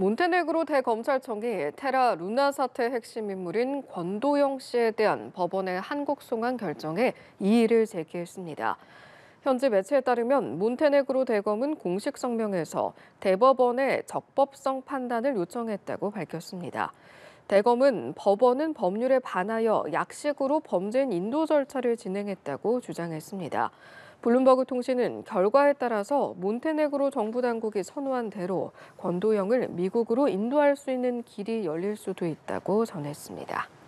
몬테네그로 대검찰청이 테라 루나 사태 핵심 인물인 권도영 씨에 대한 법원의 한국 송환 결정에 이의를 제기했습니다. 현지 매체에 따르면 몬테네그로 대검은 공식 성명에서 대법원의 적법성 판단을 요청했다고 밝혔습니다. 대검은 법원은 법률에 반하여 약식으로 범죄인 인도 절차를 진행했다고 주장했습니다. 블룸버그 통신은 결과에 따라서 몬테네그로 정부 당국이 선호한 대로 권도형을 미국으로 인도할 수 있는 길이 열릴 수도 있다고 전했습니다.